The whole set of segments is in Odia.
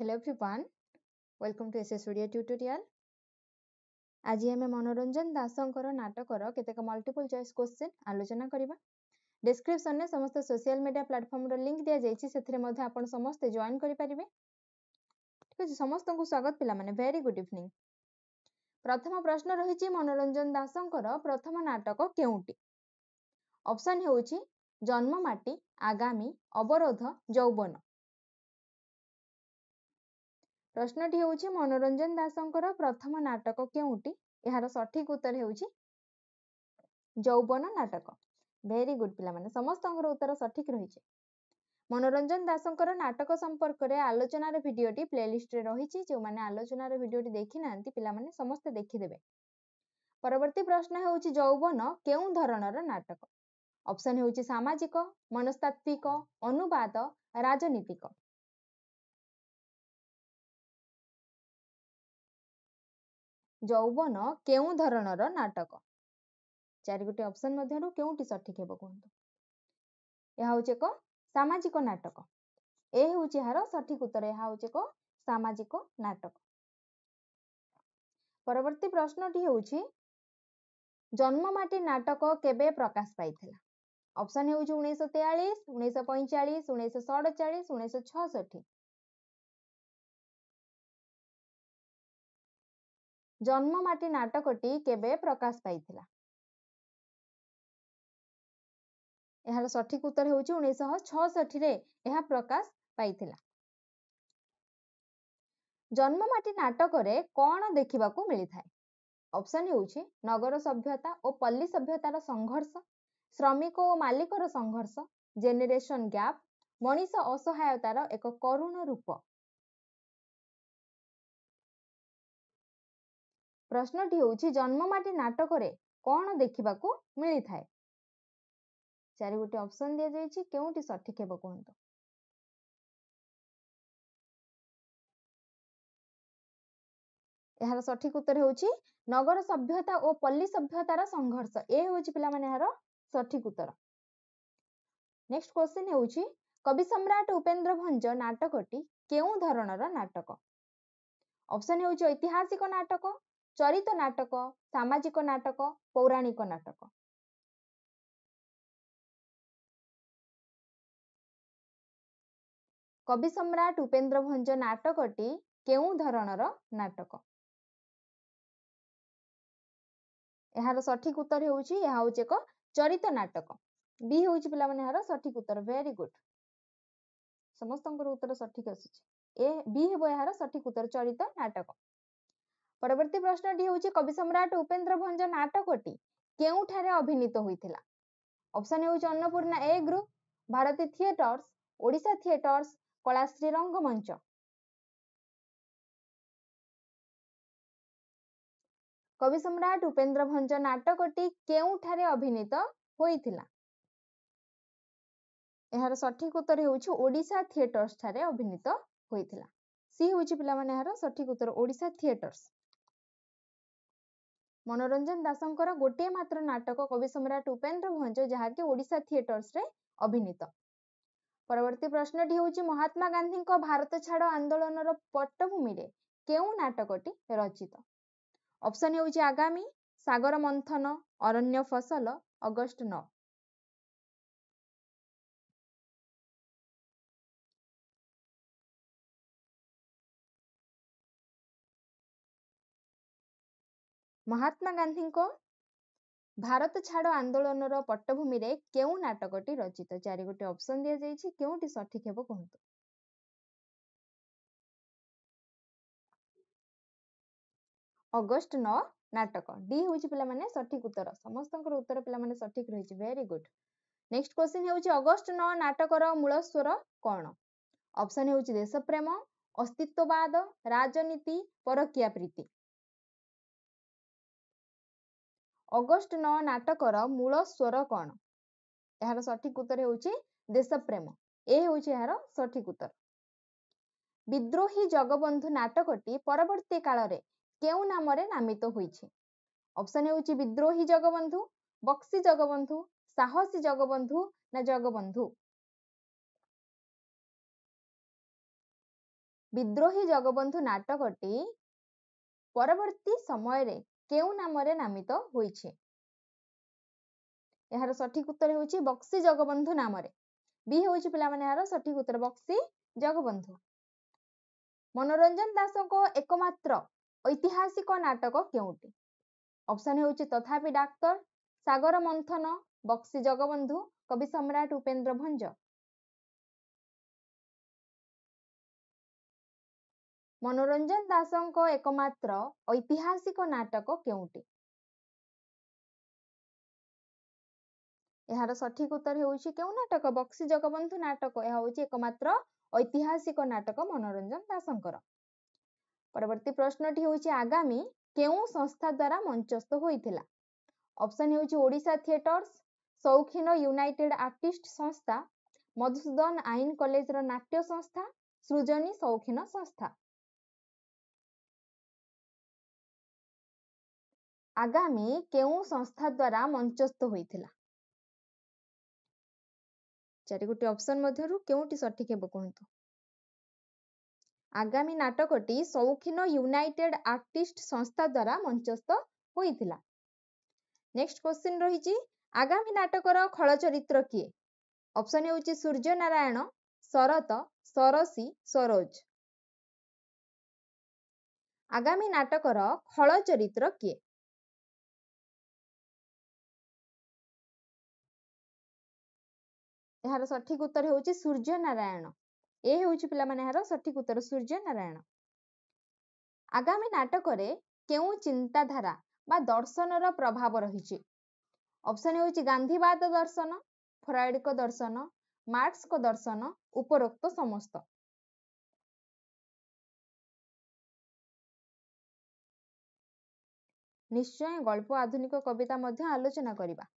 ହ୍ୟାଲୋ ଫ୍ରିପାନ୍ welcome to S S Odia tutorial ଆଜି ଆମେ ମନୋରଞ୍ଜନ ଦାସଙ୍କର ନାଟକର କେତେକ ମଲ୍ଟିପୁଲ୍ ଚଏସ୍ କ୍ୱେଶ୍ଚିନ୍ ଆଲୋଚନା କରିବା ଡେସ୍କ୍ରିପ୍ସନ୍ରେ ସମସ୍ତ ସୋସିଆଲ୍ ମିଡ଼ିଆ ପ୍ଲାଟଫର୍ମର ଲିଙ୍କ୍ ଦିଆଯାଇଛି ସେଥିରେ ମଧ୍ୟ ଆପଣ ସମସ୍ତେ ଜଏନ୍ କରିପାରିବେ ଠିକ୍ ଅଛି ସମସ୍ତଙ୍କୁ ସ୍ୱାଗତ ପିଲାମାନେ ଭେରି ଗୁଡ୍ ଇଭିନିଂ ପ୍ରଥମ ପ୍ରଶ୍ନ ରହିଛି ମନୋରଞ୍ଜନ ଦାସଙ୍କର ପ୍ରଥମ ନାଟକ କେଉଁଟି ଅପସନ୍ ହେଉଛି ଜନ୍ମ ମାଟି ଆଗାମୀ ଅବରୋଧ ଯୌବନ ପ୍ରଶ୍ନଟି ହେଉଛି ମନୋରଞ୍ଜନ ଦାସଙ୍କର ପ୍ରଥମ ନାଟକ କେଉଁଟି ଏହାର ସଠିକ ଉତ୍ତର ହେଉଛି ଯୌବନ ନାଟକ ଭେରି ଗୁଡ୍ ପିଲାମାନେ ସମସ୍ତଙ୍କର ଉତ୍ତର ସଠିକ ରହିଛି ମନୋରଞ୍ଜନ ଦାସଙ୍କର ନାଟକ ସମ୍ପର୍କରେ ଆଲୋଚନାର ଭିଡ଼ିଓଟି ପ୍ଲେଲିଷ୍ଟରେ ରହିଛି ଯେଉଁମାନେ ଆଲୋଚନାର ଭିଡ଼ିଓଟି ଦେଖି ନାହାନ୍ତି ପିଲାମାନେ ସମସ୍ତେ ଦେଖିଦେବେ ପରବର୍ତ୍ତୀ ପ୍ରଶ୍ନ ହେଉଛି ଯୌବନ କେଉଁ ଧରଣର ନାଟକ ଅପସନ ହେଉଛି ସାମାଜିକ ମନସ୍ତାତ୍ଵିକ ଅନୁବାଦ ରାଜନୀତିକ ଯୌବନ କେଉଁ ଧରଣର ନାଟକ ଚାରି ଗୋଟି ଅପସନ୍ ମଧ୍ୟରୁ କେଉଁଟି ସଠିକ ହେବ କୁହନ୍ତୁ ଏହା ହଉଛି ଏକ ସାମାଜିକ ନାଟକ ଏ ହଉଛି ଏହାର ସଠିକ ଉତ୍ତର ଏହା ହଉଛି ଏକ ସାମାଜିକ ନାଟକ ପରବର୍ତ୍ତୀ ପ୍ରଶ୍ନଟି ହଉଛି ଜନ୍ମ ମାଟି ନାଟକ କେବେ ପ୍ରକାଶ ପାଇଥିଲା ଅପସନ୍ ହେଉଛି ଉଣେଇଶହ ତେୟାଳିଶ ଉଣେଇଶହ ପଇଁଚାଳିଶ ଉଣେଇଶହ ସଡ଼ଚାଳିଶ ଉଣେଇଶହ ଛଅଷଠି ଜନ୍ମମାଟି ନାଟକଟି କେବେ ପ୍ରକାଶ ପାଇଥିଲା ଏହାର ସଠିକ ଉତ୍ତର ହେଉଛି ଉଣେଇଶହ ଛଅଷଠିରେ ଏହା ପ୍ରକାଶ ପାଇଥିଲା ଜନ୍ମମାଟି ନାଟକରେ କ'ଣ ଦେଖିବାକୁ ମିଳିଥାଏ ଅପସନ ହେଉଛି ନଗର ସଭ୍ୟତା ଓ ପଲ୍ଲୀ ସଭ୍ୟତାର ସଂଘର୍ଷ ଶ୍ରମିକ ଓ ମାଲିକର ସଂଘର୍ଷ ଜେନେରେସନ ଗ୍ୟାପ ମଣିଷ ଅସହାୟତାର ଏକ କରୁଣ ରୂପ ପ୍ରଶ୍ନଟି ହେଉଛି ଜନ୍ମମାଟି ନାଟକରେ କ'ଣ ଦେଖିବାକୁ ମିଳିଥାଏ ଚାରି ଗୋଟି ଅପସନ୍ ଦିଆଯାଇଛି କେଉଁଟି ସଠିକ୍ ହେବ କୁହନ୍ତୁ ଏହାର ସଠିକ୍ ଉତ୍ତର ହେଉଛି ନଗର ସଭ୍ୟତା ଓ ପଲ୍ଲୀ ସଭ୍ୟତାର ସଂଘର୍ଷ ଏ ହେଉଛି ପିଲାମାନେ ଏହାର ସଠିକ୍ ଉତ୍ତର ନେକ୍ସଟ କ୍ୱେଶ୍ଚିନ୍ ହେଉଛି କବି ସମ୍ରାଟ ଉପେନ୍ଦ୍ର ଭଞ୍ଜ ନାଟକଟି କେଉଁ ଧରଣର ନାଟକ ଅପସନ୍ ହେଉଛି ଐତିହାସିକ ନାଟକ ଚରିତ ନାଟକ ସାମାଜିକ ନାଟକ ପୌରାଣିକ ନାଟକ କବି ସମ୍ରାଟ ଉପେନ୍ଦ୍ର ଭଞ୍ଜ ନାଟକଟି କେଉଁ ଧରଣର ନାଟକ ଏହାର ସଠିକ ଉତ୍ତର ହେଉଛି ଏହା ହଉଛି ଏକ ଚରିତ ନାଟକ ବି ହଉଛି ପିଲାମାନେ ଏହାର ସଠିକ ଉତ୍ତର ଭେରି ଗୁଡ୍ ସମସ୍ତଙ୍କର ଉତ୍ତର ସଠିକ ଆସୁଛି ଏ ବି ହେବ ଏହାର ସଠିକ ଉତ୍ତର ଚରିତ ନାଟକ ପରବର୍ତ୍ତୀ ପ୍ରଶ୍ନଟି ହେଉଛି କବି ସମ୍ରାଟ ଉପେନ୍ଦ୍ର ଭଞ୍ଜ ନାଟକଟି କେଉଁଠାରେ ଅଭିନୀତ ହୋଇଥିଲା ଅପସନ୍ ହେଉଛି Annapurna A group Bharati theatres Odisha theatres Kalashree ରଙ୍ଗମଞ୍ଚ କବି ସମ୍ରାଟ ଉପେନ୍ଦ୍ର ଭଞ୍ଜ ନାଟକଟି କେଉଁଠାରେ ଅଭିନୀତ ହୋଇଥିଲା ଏହାର ସଠିକ ଉତ୍ତର ହେଉଛି ଓଡ଼ିଶା ଥିଏଟର୍ସ ଠାରେ ଅଭିନୀତ ହୋଇଥିଲା ସି ହଉଛି ପିଲାମାନେ ଏହାର ସଠିକ ଉତ୍ତର ଓଡ଼ିଶା ଥିଏଟର୍ସ ମନୋରଞ୍ଜନ ଦାସଙ୍କର ଗୋଟିଏ ମାତ୍ର ନାଟକ କବି ସମ୍ରାଟ ଉପେନ୍ଦ୍ର ଭଞ୍ଜ ଯାହାକି ଓଡ଼ିଶା ଥିଏଟର୍ସରେ ଅଭିନୀତ ପରବର୍ତ୍ତୀ ପ୍ରଶ୍ନଟି ହେଉଛି ମହାତ୍ମା ଗାନ୍ଧୀଙ୍କ ଭାରତ ଛାଡ଼ ଆନ୍ଦୋଳନର ପଟ୍ଟଭୂମିରେ କେଉଁ ନାଟକଟି ରଚିତ ଅପସନ୍ ହେଉଛି ଆଗାମୀ ସାଗର ମନ୍ଥନ ଅରଣ୍ୟ ଫସଲ ଅଗଷ୍ଟ ନଅ ମହାତ୍ମା ଗାନ୍ଧୀଙ୍କ ଭାରତ ଛାଡ଼ ଆନ୍ଦୋଳନର ପଟଭୂମିରେ କେଉଁ ନାଟକଟି ରଚିତ ଚାରି ଗୋଟି ଅପସନ୍ ଦିଆଯାଇଛି କେଉଁଟି ସଠିକ ହେବ କୁହନ୍ତୁ ଅଗଷ୍ଟ ନଅ ନାଟକ ଡି ହଉଛି ପିଲାମାନେ ସଠିକ ଉତ୍ତର ସମସ୍ତଙ୍କର ଉତ୍ତର ପିଲାମାନେ ସଠିକ ରହିଛି ଭେରି ଗୁଡ୍ ନେକ୍ସଟ କ୍ୱେଶ୍ଚିନ୍ ହେଉଛି ଅଗଷ୍ଟ ନଅ ନାଟକର ମୂଳ ସ୍ଵର କଣ ଅପସନ୍ ହେଉଛି ଦେଶପ୍ରେମ ଅସ୍ତିତ୍ୱବାଦ ରାଜନୀତି ପରକୀୟା ପ୍ରୀତି ଅଗଷ୍ଟ ନଅ ନାଟକର ମୂଳ ସ୍ୱର କ'ଣ ଏହାର ସଠିକ ଉତ୍ତର ହେଉଛି ପ୍ରେମ ଏ ହଉଛି ଏହାର ସଠିକ ଉତ୍ତର ବିଦ୍ରୋହୀ ଜଗବନ୍ଧୁ ନାଟକଟି ପରବର୍ତ୍ତୀ କାଳରେ କେଉଁ ନାମରେ ନାମିତ ହୋଇଛି ଅପସନ୍ ହେଉଛି ବିଦ୍ରୋହୀ ଜଗବନ୍ଧୁ ବକ୍ସି ଜଗବନ୍ଧୁ ସାହସୀ ଜଗବନ୍ଧୁ ନା ଜଗବନ୍ଧୁ ବିଦ୍ରୋହୀ ଜଗବନ୍ଧୁ ନାଟକଟି ପରବର୍ତ୍ତୀ ସମୟରେ କେଉଁ ନାମରେ ନାମିତ ହୋଇଛି ଏହାର ସଠିକ ଉତ୍ତର ହେଉଛି ବକ୍ସି ଜଗବନ୍ଧୁ ନାମରେ ବି ହଉଛି ପିଲାମାନେ ଏହାର ସଠିକ ଉତ୍ତର ବକ୍ସି ଜଗବନ୍ଧୁ ମନୋରଞ୍ଜନ ଦାସଙ୍କ ଏକମାତ୍ର ଐତିହାସିକ ନାଟକ କେଉଁଟି ଅପସନ ହେଉଛି ତଥାପି ଡାକ୍ତର ସାଗର ମନ୍ଥନ ବକ୍ସି ଜଗବନ୍ଧୁ କବି ସମ୍ରାଟ ଉପେନ୍ଦ୍ର ଭଞ୍ଜ ମନୋରଞ୍ଜନ ଦାସଙ୍କ ଏକମାତ୍ର ଐତିହାସିକ ନାଟକ କେଉଁଟି ଏହାର ସଠିକ ଉତ୍ତର ହେଉଛି କେଉଁ ନାଟକ ବକ୍ସି ଜଗବନ୍ଧୁ ନାଟକ ଏହା ହେଉଛି ଏକମାତ୍ର ଐତିହାସିକ ନାଟକ ମନୋରଞ୍ଜନ ଦାସଙ୍କର ପରବର୍ତ୍ତୀ ପ୍ରଶ୍ନଟି ହେଉଛି ଆଗାମୀ କେଉଁ ସଂସ୍ଥା ଦ୍ଵାରା ମଞ୍ଚସ୍ଥ ହୋଇଥିଲା ଅପସନ୍ ହେଉଛି ଓଡ଼ିଶା ଥିଏଟର୍ସ ସୌଖିନ ୟୁନାଇଟେଡ ଆର୍ଟିଷ୍ଟ ସଂସ୍ଥା ମଧୁସୂଦନ ଆଇନ କଲେଜର ନାଟ୍ୟ ସଂସ୍ଥା ସୃଜନୀ ସୌଖିନ ସଂସ୍ଥା ଆଗାମୀ କେଉଁ ସଂସ୍ଥା ଦ୍ଵାରା ମଞ୍ଚସ୍ଥ ହୋଇଥିଲା ଚାରି ଗୋଟି ଅପସନ ମଧ୍ୟରୁ କେଉଁଟି ସଠିକ ହେବ କୁହନ୍ତୁ ଆଗାମୀ ନାଟକଟି ସୌଖୀନ ୟୁନାଇଟେଡ ଆର୍ଟିଷ୍ଟ ସଂସ୍ଥା ଦ୍ୱାରା ମଞ୍ଚସ୍ଥ ହୋଇଥିଲା ନେକ୍ସଟ କ୍ୱେଶ୍ଚିନ୍ ରହିଛି ଆଗାମୀ ନାଟକର ଖଳ ଚରିତ୍ର କିଏ ଅପସନ ହେଉଛି ସୂର୍ଯ୍ୟ ନାରାୟଣ ଶରତ ସରସି ସରୋଜ ଆଗାମୀ ନାଟକର ଖଳ ଚରିତ୍ର କିଏ ଏହାର ସଠିକ ଉତ୍ତର ହଉଛି ସୂର୍ଯ୍ୟ ନାରାୟଣ ଏ ହଉଛି ପିଲାମାନେ ଏହାର ସଠିକ ଉତ୍ତର ସୂର୍ଯ୍ୟ ନାରାୟଣ ଆଗାମୀ ନାଟକରେ କେଉଁ ଚିନ୍ତାଧାରା ବା ଦର୍ଶନର ପ୍ରଭାବ ରହିଛି ଅପସନ୍ ହେଉଛି ଗାନ୍ଧୀବାଦ ଦର୍ଶନ ଫରାଇଡ୍ଙ୍କ ଦର୍ଶନ ମାର୍କ୍ସଙ୍କ ଦର୍ଶନ ଉପରୋକ୍ତ ସମସ୍ତ ନିଶ୍ଚୟ ଗଳ୍ପ ଆଧୁନିକ କବିତା ମଧ୍ୟ ଆଲୋଚନା କରିବା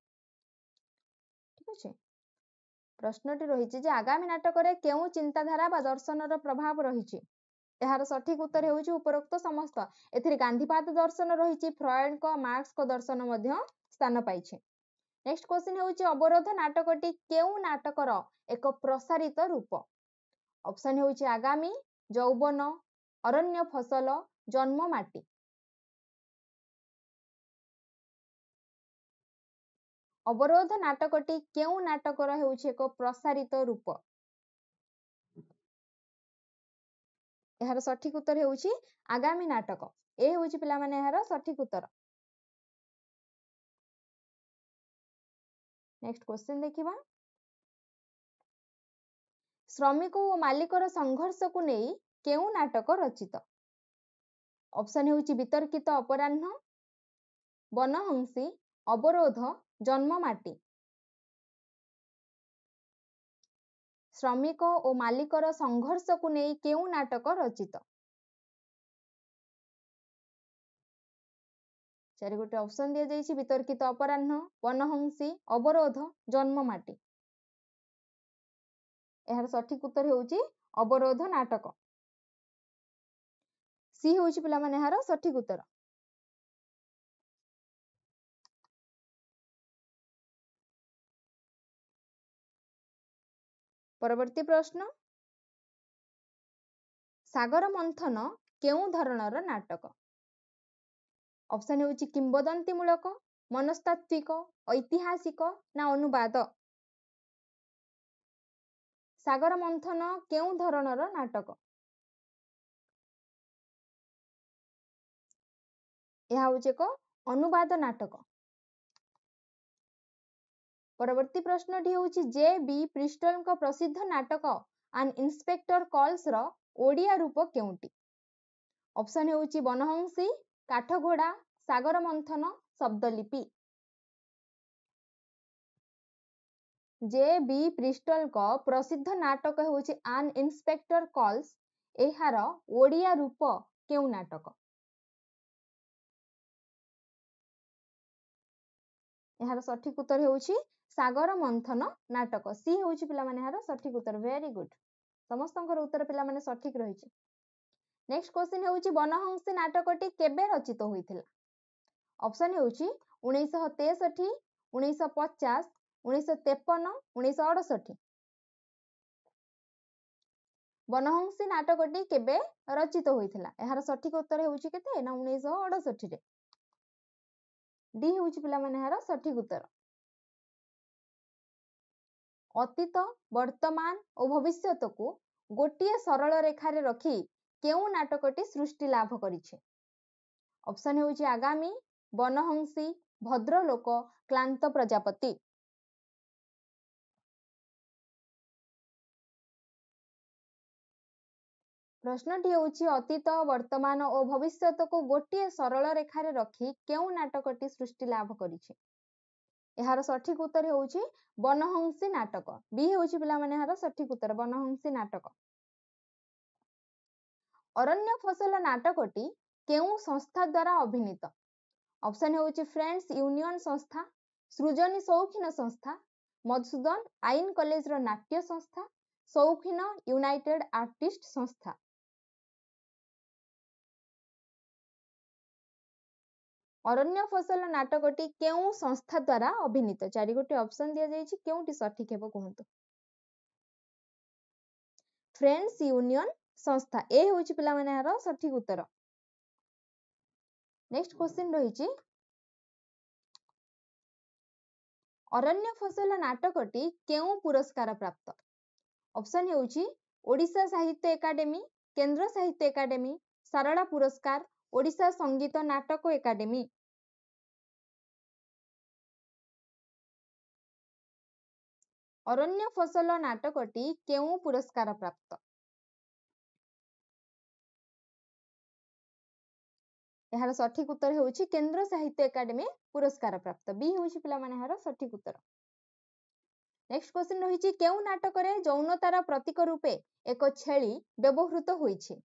ଠିକ ଅଛି ପ୍ରଶ୍ନଟି ରହିଛି ଯେ ଆଗାମୀ ନାଟକରେ କେଉଁ ଚିନ୍ତାଧାରା ବା ଦର୍ଶନର ପ୍ରଭାବ ରହିଛି ଏହାର ସଠିକ ଉତ୍ତର ହେଉଛି ଉପରୋକ୍ତ ସମସ୍ତ ଏଥିରେ ଗାନ୍ଧୀପାଦ ଦର୍ଶନ ରହିଛି ଫ୍ରଏଡ୍ଙ୍କ ମାର୍କସଙ୍କ ଦର୍ଶନ ମଧ୍ୟ ସ୍ଥାନ ପାଇଛି ନେକ୍ସଟ କ୍ୱେଶ୍ଚିନ୍ ହେଉଛି ଅବରୋଧ ନାଟକଟି କେଉଁ ନାଟକର ଏକ ପ୍ରସାରିତ ରୂପ ଅପସନ୍ ହେଉଛି ଆଗାମୀ ଯୌବନ ଅରଣ୍ୟ ଫସଲ ଜନ୍ମ ମାଟି ଅବରୋଧ ନାଟକଟି କେଉଁ ନାଟକର ହେଉଛି ଏକ ପ୍ରସାରିତ ରୂପ ଏହାର ସଠିକ ଉତ୍ତର ହେଉଛି ଆଗାମୀ ନାଟକ ଏ ହେଉଛି ପିଲାମାନେ ଏହାର ସଠିକ ଉତ୍ତର ନେକ୍ସଟ କ୍ୱେଶ୍ଚିନ୍ ଦେଖିବା ଶ୍ରମିକ ଓ ମାଲିକର ସଂଘର୍ଷକୁ ନେଇ କେଉଁ ନାଟକ ରଚିତ ଅପସନ୍ ହେଉଛି ବିତର୍କିତ ଅପରାହ୍ନ ବନହଂସୀ ଅବରୋଧ ଜନ୍ମ ମାଟି ଶ୍ରମିକ ଓ ମାଲିକର ସଂଘର୍ଷକୁ ନେଇ କେଉଁ ନାଟକ ରଚିତ ଚାରି ଗୋଟେ ଅପସନ ଦିଆଯାଇଛି ବିତର୍କିତ ଅପରାହ୍ନ ବନହଂସୀ ଅବରୋଧ ଜନ୍ମ ମାଟି ଏହାର ସଠିକ ଉତ୍ତର ହେଉଛି ଅବରୋଧ ନାଟକ ସି ହଉଛି ପିଲାମାନେ ଏହାର ସଠିକ ଉତ୍ତର ପରବର୍ତ୍ତୀ ପ୍ରଶ୍ନ ସାଗର ମନ୍ଥନ କେଉଁ ଧରଣର ନାଟକ ଅପସନ୍ ହେଉଛି ମୂଳକ ମନସ୍ତାତ୍ଵିକ ଐତିହାସିକ ନା ଅନୁବାଦ ସାଗର ମନ୍ଥନ କେଉଁ ଧରଣର ନାଟକ ଏହା ହଉଛି ଏକ ଅନୁବାଦ ନାଟକ ପରବର୍ତ୍ତୀ ପ୍ରଶ୍ନଟି ହେଉଛି ଜେ ବି ପ୍ରିଷ୍ଟଲଙ୍କ ପ୍ରସିଦ୍ଧ ନାଟକ ଆନ୍ ଇନ୍ସପେକ୍ଟର କଲ୍ସର ଓଡ଼ିଆ ରୂପ କେଉଁଟି ଅପସନ୍ ହେଉଛି ବନହଂସୀ କାଠଘୋଡ଼ା ସାଗର ମନ୍ଥନ ଶବ୍ଦଲିପି ଜେ ବି ପ୍ରିଷ୍ଟଲଙ୍କ ପ୍ରସିଦ୍ଧ ନାଟକ ହେଉଛି ଆନ ଇନ୍ସପେକ୍ଟର କଲ୍ସ ଏହାର ଓଡ଼ିଆ ରୂପ କେଉଁ ନାଟକ ଏହାର ସଠିକ ଉତ୍ତର ହେଉଛି ସାଗର ମନ୍ଥନ ନାଟକ ସି ହଉଛି ପିଲାମାନେ ଏହାର ସଠିକ ଉତ୍ତର ଭେରି ଗୁଡ୍ ସମସ୍ତଙ୍କର ଉତ୍ତର ପିଲାମାନେ ସଠିକ ରହିଛି ନେକ୍ସଟ କ୍ୱେଶ୍ଚିନ୍ ହେଉଛି ବନହଂସୀ ନାଟକଟି କେବେ ରଚିତ ହୋଇଥିଲା ଅପସନ୍ ହେଉଛି ଉଣେଇଶହ ତେଷଠି ଉଣେଇଶହ ପଚାଶ ଉଣେଇଶହ ତେପନ ଉଣେଇଶହ ଅଡ଼ଷଠି ବନହଂସୀ ନାଟକଟି କେବେ ରଚିତ ହୋଇଥିଲା ଏହାର ସଠିକ ଉତ୍ତର ହେଉଛି କେତେ ନା ଉଣେଇଶହ ଅଡ଼ଷଠିରେ ଡି ହେଉଛି ପିଲାମାନେ ଏହାର ସଠିକ ଉତ୍ତର ଅତୀତ ବର୍ତ୍ତମାନ ଓ ଭବିଷ୍ୟତକୁ ଗୋଟିଏ ସରଳ ରେଖାରେ ରଖି କେଉଁ ନାଟକଟି ସୃଷ୍ଟି ଲାଭ କରିଛି ଅପସନ୍ ହେଉଛି ଆଗାମୀ ବନହଂସୀ ଭଦ୍ରଲୋକ କ୍ଲାନ୍ତ ପ୍ରଜାପତି ପ୍ରଶ୍ନଟି ହେଉଛି ଅତୀତ ବର୍ତ୍ତମାନ ଓ ଭବିଷ୍ୟତକୁ ଗୋଟିଏ ସରଳ ରେଖାରେ ରଖି କେଉଁ ନାଟକଟି ସୃଷ୍ଟି ଲାଭ କରିଛି ଏହାର ସଠିକ ଉତ୍ତର ହେଉଛି ବନହଂସୀ ନାଟକ ବି ହଉଛି ପିଲାମାନେ ଏହାର ସଠିକ ଉତ୍ତର ବନହଂସୀ ନାଟକ ଅରଣ୍ୟ ଫସଲ ନାଟକଟି କେଉଁ ସଂସ୍ଥା ଦ୍ଵାରା ଅଭିନୀତ ଅପସନ୍ ହଉଛି ଫ୍ରେଣ୍ଡସ ୟୁନିଅନ ସଂସ୍ଥା ସୃଜନୀ ସୌଖିନ ସଂସ୍ଥା ମଧୁସୂଦନ ଆଇନ କଲେଜର ନାଟ୍ୟ ସଂସ୍ଥା ସୌଖୀନ ୟୁନାଇଟେଡ ଆର୍ଟିଷ୍ଟ ସଂସ୍ଥା ଅରଣ୍ୟ ଫସଲ ନାଟକଟି କେଉଁ ସଂସ୍ଥା ଦ୍ଵାରା ଅଭିନୀତ ଚାରି ଗୋଟି ଅପସନ ଦିଆଯାଇଛି କେଉଁଟି ସଠିକ ହେବ କୁହନ୍ତୁ ଫ୍ରେଣ୍ଡସ ୟୁନିଅନ ସଂସ୍ଥା ଏ ହେଉଛି ପିଲାମାନେ ଏହାର ସଠିକ ଉତ୍ତର ନେକ୍ସଟ କ୍ୱେଶ୍ଚିନ ରହିଛି ଅରଣ୍ୟ ଫସଲ ନାଟକଟି କେଉଁ ପୁରସ୍କାର ପ୍ରାପ୍ତ ଅପସନ ହେଉଛି ଓଡ଼ିଶା ସାହିତ୍ୟ ଏକାଡେମୀ କେନ୍ଦ୍ର ସାହିତ୍ୟ ଏକାଡେମୀ ସାରଳା ପୁରସ୍କାର ଓଡ଼ିଶା ସଙ୍ଗୀତ ନାଟକ ଏକାଡେମୀ ଅରଣ୍ୟ ଫସଲ ନାଟକଟି କେଉଁ ପୁରସ୍କାର ପ୍ରାପ୍ତ ଏହାର ସଠିକ ଉତ୍ତର ହେଉଛି କେନ୍ଦ୍ର ସାହିତ୍ୟ ଏକାଡେମୀ ପୁରସ୍କାର ପ୍ରାପ୍ତ ବି ହେଉଛି ପିଲାମାନେ ଏହାର ସଠିକ ଉତ୍ତର ନେକ୍ସଟ କ୍ୱେଶ୍ଚିନ୍ ରହିଛି କେଉଁ ନାଟକରେ ଯୌନତାର ପ୍ରତୀକ ରୂପେ ଏକ ଛେଳି ବ୍ୟବହୃତ ହୋଇଛି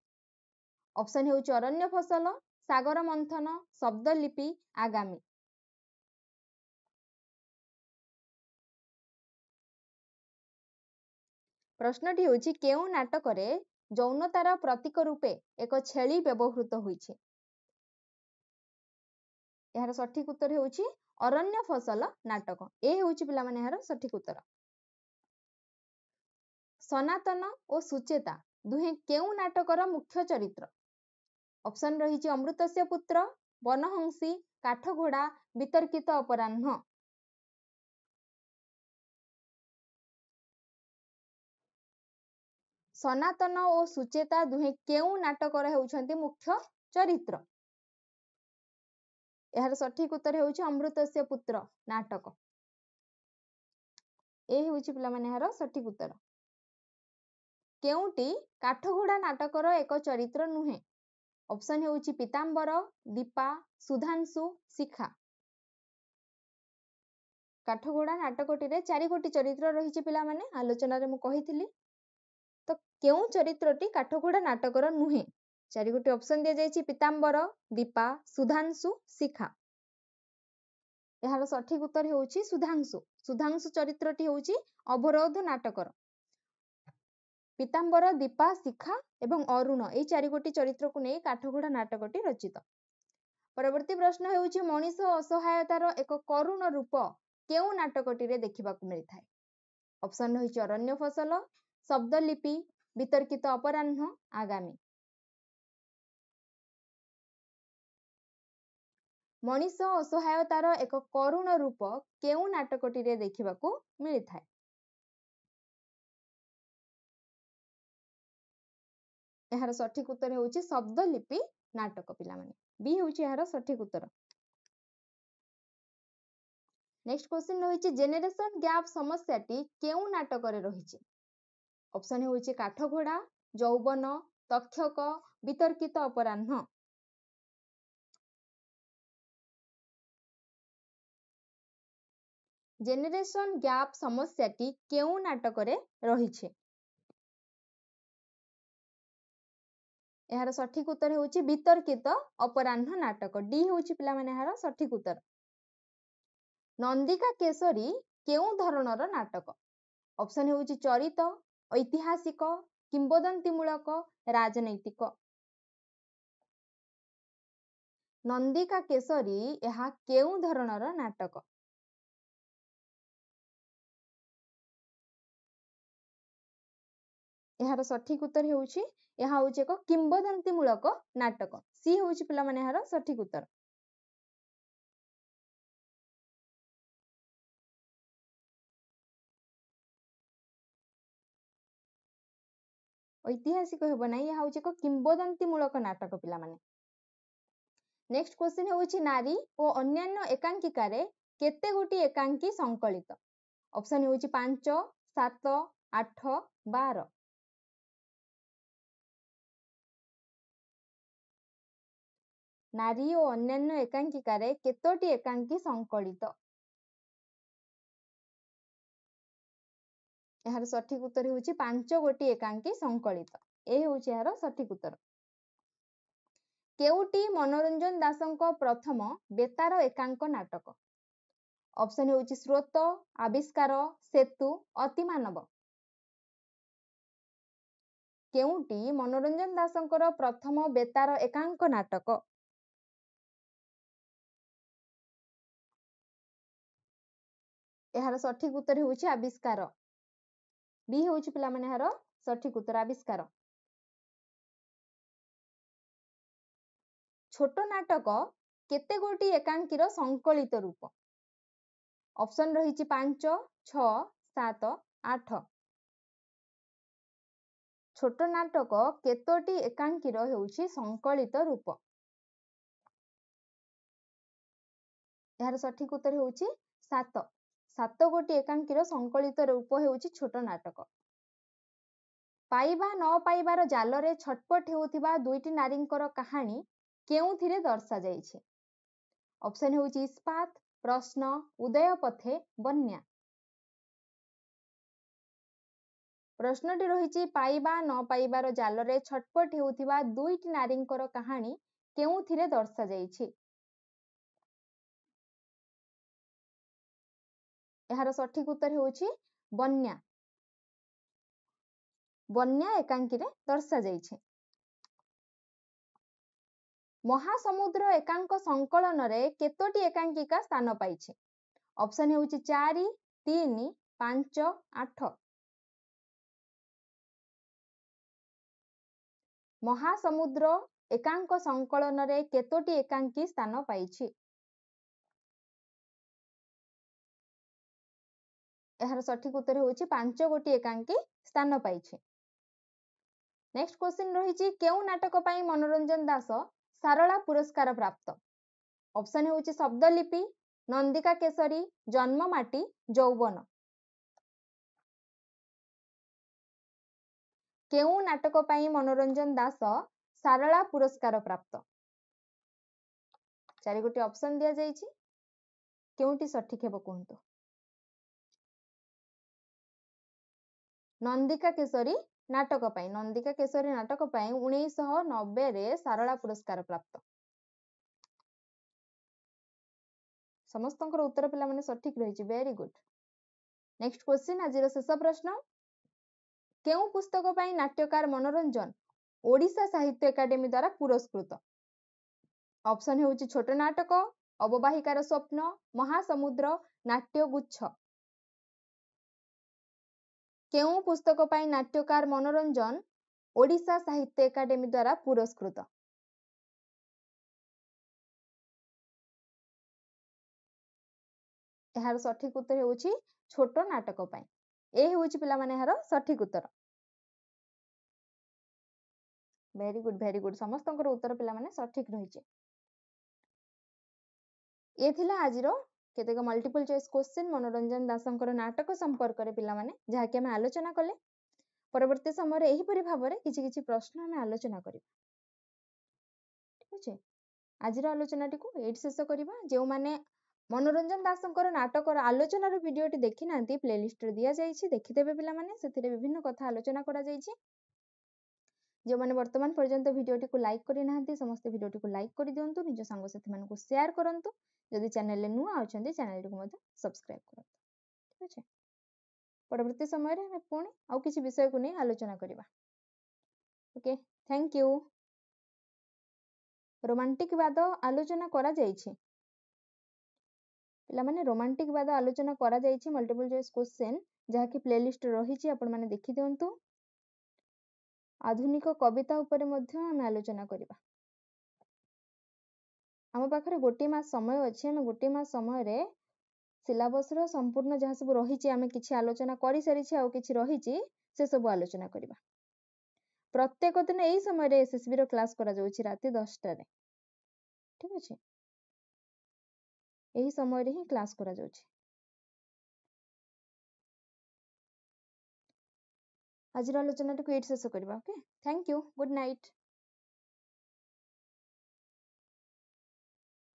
ଅପସନ୍ ହେଉଛି ଅରଣ୍ୟ ଫସଲ ସାଗର ମନ୍ଥନ ଶବ୍ଦ ଲିପି ଆଗାମୀ ପ୍ରଶ୍ନଟି ହେଉଛି କେଉଁ ନାଟକରେ ଯୌନତାର ପ୍ରତୀକ ରୂପେ ଏକ ଛେଳି ବ୍ୟବହୃତ ହୋଇଛି ଏହାର ସଠିକ ଉତ୍ତର ହେଉଛି ଅରଣ୍ୟ ଫସଲ ନାଟକ ଏ ହେଉଛି ପିଲାମାନେ ଏହାର ସଠିକ ଉତ୍ତର ସନାତନ ଓ ସୁଚେତା ଦୁହେଁ କେଉଁ ନାଟକର ମୁଖ୍ୟ ଚରିତ୍ର ଅପସନ୍ ରହିଛି ଅମୃତସ୍ୟ ପୁତ୍ର ବନହଂସୀ କାଠ ଘୋଡ଼ା ବିତର୍କିତ ଅପରାହ୍ନ ସନାତନ ଓ ସୁଚେତା ଦୁହେଁ କେଉଁ ନାଟକର ହେଉଛନ୍ତି ମୁଖ୍ୟ ଚରିତ୍ର ଏହାର ସଠିକ ଉତ୍ତର ହେଉଛି ଅମୃତସ୍ୟ ପୁତ୍ର ନାଟକ ଏ ହେଉଛି ପିଲାମାନେ ଏହାର ସଠିକ ଉତ୍ତର କେଉଁଟି କାଠଘୋଡ଼ା ନାଟକର ଏକ ଚରିତ୍ର ନୁହେଁ ଅପସନ ହେଉଛି ପିତାମ୍ବର ଦୀପା ସୁଧାଂଶୁ ଶିଖା କାଠଘୋଡ଼ା ନାଟକଟିରେ ଚାରି ଗୋଟି ଚରିତ୍ର ରହିଛି ପିଲାମାନେ ଆଲୋଚନାରେ ମୁଁ କହିଥିଲି କେଉଁ ଚରିତ୍ରଟି କାଠଗୋଡ଼ା ନାଟକର ନୁହେଁ ଚାରିଗୋଟି ଅପସନ୍ ଦିଆଯାଇଛି ପୀତାମ୍ବର ଦୀପା ସୁଧାଂଶୁ ଶିଖା ଏହାର ସଠିକ ଉତ୍ତର ହେଉଛି ସୁଧାଂଶୁ ସୁଧାଂଶୁ ଚରିତ୍ରଟି ହେଉଛି ଅବରୋଧ ନାଟକର ପୀତାମ୍ବର ଦୀପା ଶିଖା ଏବଂ ଅରୁଣ ଏହି ଚାରିଗୋଟି ଚରିତ୍ରକୁ ନେଇ କାଠଗୋଡ଼ା ନାଟକଟି ରଚିତ ପରବର୍ତ୍ତୀ ପ୍ରଶ୍ନ ହେଉଛି ମଣିଷ ଅସହାୟତାର ଏକ କରୁଣ ରୂପ କେଉଁ ନାଟକଟିରେ ଦେଖିବାକୁ ମିଳିଥାଏ ଅପସନ୍ ରହିଛି ଅରଣ୍ୟ ଫସଲ ଶବ୍ଦ ଲିପି ବିତର୍କିତ ଅପରାହ୍ନ ଆଗାମୀ ମଣିଷ ଅସହାୟତାର ଏକ କରୁଣ ରୂପ କେଉଁ ନାଟକଟିରେ ଦେଖିବାକୁ ମିଳିଥାଏ ଏହାର ସଠିକ ଉତ୍ତର ହେଉଛି ଶବ୍ଦଲିପି ନାଟକ ପିଲାମାନେ ବି ହେଉଛି ଏହାର ସଠିକ ଉତ୍ତର ନେକ୍ସଟ କ୍ୱେଶ୍ଚିନ୍ ରହିଛି ଜେନେରେସନ ଗ୍ୟାପ ସମସ୍ୟାଟି କେଉଁ ନାଟକରେ ରହିଛି ଅପସନ୍ ହେଉଛି କାଠ ଘୋଡ଼ା ଯୌବନ ତକ୍ଷକ ବିତର୍କିତ ଅପରାହ୍ନ ଜେନେରେସନ ଗ୍ୟାପ ସମସ୍ୟାଟି କେଉଁ ନାଟକରେ ରହିଛି ଏହାର ସଠିକ ଉତ୍ତର ହେଉଛି ବିତର୍କିତ ଅପରାହ୍ନ ନାଟକ ଡି ହେଉଛି ପିଲାମାନେ ଏହାର ସଠିକ ଉତ୍ତର ନନ୍ଦିକା କେଶରୀ କେଉଁ ଧରଣର ନାଟକ ଅପସନ୍ ହେଉଛି ଚରିତ ଐତିହାସିକ କିମ୍ବଦନ୍ତୀ ମୂଳକ ରାଜନୈତିକ ନନ୍ଦିକା କେଶରୀ ଏହା କେଉଁ ଧରଣର ନାଟକ ଏହାର ସଠିକ ଉତ୍ତର ହେଉଛି ଏହା ହଉଛି ଏକ କିମ୍ବଦନ୍ତୀ ମୂଳକ ନାଟକ ସିଏ ହଉଛି ପିଲାମାନେ ଏହାର ସଠିକ ଉତ୍ତର ଐତିହାସିକ ହେବ ନାହିଁ ଏହା ହେଉଛି ଏକ କିମ୍ବଦନ୍ତୀ ମୂଳକ ନାଟକ ପିଲାମାନେ ନେକ୍ସଟ କ୍ୱେଶ୍ଚିନ୍ ହେଉଛି ନାରୀ ଓ ଅନ୍ୟାନ୍ୟ ଏକାଙ୍କିକାରେ କେତେ ଗୋଟିଏ ଏକାଙ୍କୀ ସଂକଳିତ ଅପସନ୍ ହଉଛି ପାଞ୍ଚ ସାତ ଆଠ ବାର ନାରୀ ଓ ଅନ୍ୟାନ୍ୟ ଏକାଙ୍କିକାରେ କେତୋଟି ଏକାଙ୍କୀ ସଂକଳିତ ଏହାର ସଠିକ ଉତ୍ତର ହେଉଛି ପାଞ୍ଚ ଗୋଟି ଏକାଙ୍କୀ ସଂକଳିତ ଏ ହେଉଛି ଏହାର ସଠିକ ଉତ୍ତର କେଉଁଟି ମନୋରଞ୍ଜନ ଦାସଙ୍କ ପ୍ରଥମ ବେତାର ଏକାଙ୍କ ନାଟକ ଅପସନ ହେଉଛି ସ୍ରୋତ ଆବିଷ୍କାର ସେତୁ ଅତିମାନବ କେଉଟି ମନୋରଞ୍ଜନ ଦାସଙ୍କର ପ୍ରଥମ ବେତାର ଏକାଙ୍କ ନାଟକ ଏହାର ସଠିକ ଉତ୍ତର ହେଉଛି ଆବିଷ୍କାର ବି ହେଉଛି ପିଲାମାନେ ଏହାର ସଠିକ ଉତ୍ତର ଆବିଷ୍କାର ଛୋଟ ନାଟକ କେତେ ଗୋଟି ଏକାଙ୍କୀର ସଂକଳିତ ରୂପ ଅପସନ ରହିଛି ପାଞ୍ଚ ଛଅ ସାତ ଆଠ ଛୋଟ ନାଟକ କେତୋଟି ଏକାଙ୍କିର ହେଉଛି ସଂକଳିତ ରୂପ ଏହାର ସଠିକ ଉତ୍ତର ହେଉଛି ସାତ ସାତ ଗୋଟି ଏକାଙ୍କୀର ସଂକଳିତ ରୂପ ହେଉଛି ଛୋଟ ନାଟକ ପାଇବା ନ ପାଇବାର ଜାଲରେ ଛଟପଟ ହେଉଥିବା ଦୁଇଟି ନାରୀଙ୍କର କାହାଣୀ କେଉଁଥିରେ ଦର୍ଶାଯାଇଛି ଅପସନ୍ ହେଉଛି ଇସ୍ପାତ ପ୍ରଶ୍ନ ଉଦୟ ପଥେ ବନ୍ୟା ପ୍ରଶ୍ନଟି ରହିଛି ପାଇବା ନ ପାଇବାର ଜାଲରେ ଛଟପଟ ହେଉଥିବା ଦୁଇଟି ନାରୀଙ୍କର କାହାଣୀ କେଉଁଥିରେ ଦର୍ଶାଯାଇଛି ଏହାର ସଠିକ ଉତ୍ତର ହେଉଛି ବନ୍ୟା ବନ୍ୟା ଏକାଙ୍କିରେ ଦର୍ଶାଯାଇଛି ମହାସମୁଦ୍ର ଏକାଙ୍କ ସଂକଳନରେ କେତୋଟି ଏକାଙ୍କିକା ସ୍ଥାନ ପାଇଛି ଅପସନ୍ ହେଉଛି ଚାରି ତିନି ପାଞ୍ଚ ଆଠ ମହାସମୁଦ୍ର ଏକାଙ୍କ ସଂକଳନରେ କେତୋଟି ଏକାଙ୍କି ସ୍ଥାନ ପାଇଛି ଏହାର ସଠିକ ଉତ୍ତର ହଉଛି ପାଞ୍ଚ ଗୋଟି ଏକାଙ୍କୀ ସ୍ଥାନ ପାଇଛି ନେକ୍ସଟ କ୍ୱେଶ୍ଚିନ୍ ରହିଛି କେଉଁ ନାଟକ ପାଇଁ ମନୋରଞ୍ଜନ ଦାସ ସାରଳା ପୁରସ୍କାର ପ୍ରାପ୍ତ ଅପସନ୍ ହଉଛି ଶବ୍ଦଲିପି ନନ୍ଦିକା କେଶରୀ ଜନ୍ମ ମାଟି ଯୌବନ କେଉଁ ନାଟକ ପାଇଁ ମନୋରଞ୍ଜନ ଦାସ ସାରଳା ପୁରସ୍କାର ପ୍ରାପ୍ତ ଚାରି ଚାରିଗୋଟି ଅପସନ୍ ଦିଆଯାଇଛି କେଉଁଟି ସଠିକ ହେବ କୁହନ୍ତୁ ନନ୍ଦିକା କେଶରୀ ନାଟକ ପାଇଁ ନନ୍ଦିକା କେଶରୀ ନାଟକ ପାଇଁ ଉଣେଇଶହ ନବେରେ ସାରଳା ପୁରସ୍କାର ପ୍ରାପ୍ତ ସମସ୍ତଙ୍କର ଉତ୍ତର ପିଲାମାନେ ସଠିକ୍ ରହିଛି ଭେରି ଗୁଡ୍ ନେକ୍ସଟ କ୍ୱେଶ୍ଚିନ୍ ଆଜିର ଶେଷ ପ୍ରଶ୍ନ କେଉଁ ପୁସ୍ତକ ପାଇଁ ନାଟ୍ୟକାର ମନୋରଞ୍ଜନ ଓଡ଼ିଶା ସାହିତ୍ୟ ଏକାଡେମୀ ଦ୍ଵାରା ପୁରସ୍କୃତ ଅପସନ ହେଉଛି ଛୋଟ ନାଟକ ଅବବାହିକାର ସ୍ୱପ୍ନ ମହାସମୁଦ୍ର ନାଟ୍ୟ ଗୁଚ୍ଛ କେଉଁ ପୁସ୍ତକ ପାଇଁ ନାଟ୍ୟକାର ମନୋରଞ୍ଜନ ଓଡ଼ିଶା ସାହିତ୍ୟ ଏକାଡେମୀ ଦ୍ଵାରା ପୁରସ୍କୃତ ଏହାର ସଠିକ ଉତ୍ତର ହେଉଛି ଛୋଟ ନାଟକ ପାଇଁ ଏ ହେଉଛି ପିଲାମାନେ ଏହାର ସଠିକ ଉତ୍ତର ଭେରି ଗୁଡ ଭେରି ଗୁଡ ସମସ୍ତଙ୍କର ଉତ୍ତର ପିଲାମାନେ ସଠିକ ରହିଛି ଏ ଥିଲା ଆଜିର କେତେକ ମଲ୍ଟିପୁଲ ଚଏସ୍ କ୍ୱେଶ୍ଚିନ୍ ମନୋରଞ୍ଜନ ଦାସଙ୍କର ନାଟକ ସମ୍ପର୍କରେ ପିଲାମାନେ ଯାହାକି ଆମେ ଆଲୋଚନା କଲେ ପରବର୍ତ୍ତୀ ସମୟରେ ଏହିପରି ଭାବରେ କିଛି କିଛି ପ୍ରଶ୍ନ ଆମେ ଆଲୋଚନା କରିବା ଠିକ ଅଛି ଆଜିର ଆଲୋଚନାଟିକୁ ଏଇଠି ଶେଷ କରିବା ଯେଉଁମାନେ ମନୋରଞ୍ଜନ ଦାସଙ୍କର ନାଟକର ଆଲୋଚନାର ଭିଡ଼ିଓଟି ଦେଖିନାହାନ୍ତି ପ୍ଲେଲିଷ୍ଟରେ ଦିଆଯାଇଛି ଦେଖିଦେବେ ପିଲାମାନେ ସେଥିରେ ବିଭିନ୍ନ କଥା ଆଲୋଚନା କରାଯାଇଛି ଯେଉଁମାନେ ବର୍ତ୍ତମାନ ପର୍ଯ୍ୟନ୍ତ ଭିଡ଼ିଓଟିକୁ ଲାଇକ୍ କରିନାହାନ୍ତି ସମସ୍ତେ ଭିଡ଼ିଓଟିକୁ ଲାଇକ୍ କରିଦିଅନ୍ତୁ ନିଜ ସାଙ୍ଗସାଥିମାନଙ୍କୁ ସେୟାର କରନ୍ତୁ ଯଦି ଚ୍ୟାନେଲରେ ନୂଆ ଅଛନ୍ତି ଚ୍ୟାନେଲଟିକୁ ମଧ୍ୟ ସବସ୍କ୍ରାଇବ୍ କରନ୍ତୁ ଠିକ୍ ଅଛି ପରବର୍ତ୍ତୀ ସମୟରେ ଆମେ ପୁଣି ଆଉ କିଛି ବିଷୟକୁ ନେଇ ଆଲୋଚନା କରିବା ଓକେ ଥ୍ୟାଙ୍କ ୟୁ ରୋମାଣ୍ଟିକବାଦ ଆଲୋଚନା କରାଯାଇଛି ପିଲାମାନେ ରୋମାଣ୍ଟିକବାଦ ଆଲୋଚନା କରାଯାଇଛି ମଲ୍ଟିପୁଲ୍ ଚଏସ୍ କୋଶ୍ଚେନ୍ ଯାହାକି ପ୍ଲେଲିଷ୍ଟ ରହିଛି ଆପଣମାନେ ଦେଖିଦିଅନ୍ତୁ ଆଧୁନିକ କବିତା ଉପରେ ମଧ୍ୟ ଆମେ ଆଲୋଚନା କରିବା ଆମ ପାଖରେ ଗୋଟିଏ ମାସ ସମୟ ଅଛି ଆମେ ଗୋଟିଏ ମାସ ସମୟରେ ର ସମ୍ପୂର୍ଣ୍ଣ ଯାହା ସବୁ ରହିଛି ଆମେ କିଛି ଆଲୋଚନା କରିସାରିଛି ଆଉ କିଛି ରହିଛି ସେସବୁ ଆଲୋଚନା କରିବା ପ୍ରତ୍ୟେକ ଦିନ ଏଇ ସମୟରେ ଏସ୍ଏସ୍ବିର କ୍ଲାସ୍ କରାଯାଉଛି ରାତି ଦଶଟାରେ ଠିକ ଅଛି ଏହି ସମୟରେ ହିଁ କ୍ଲାସ୍ କରାଯାଉଛି ଆଜିର ଆଲୋଚନାଟିକୁ ଏଇଠି ଶେଷ କରିବା okay thank you good night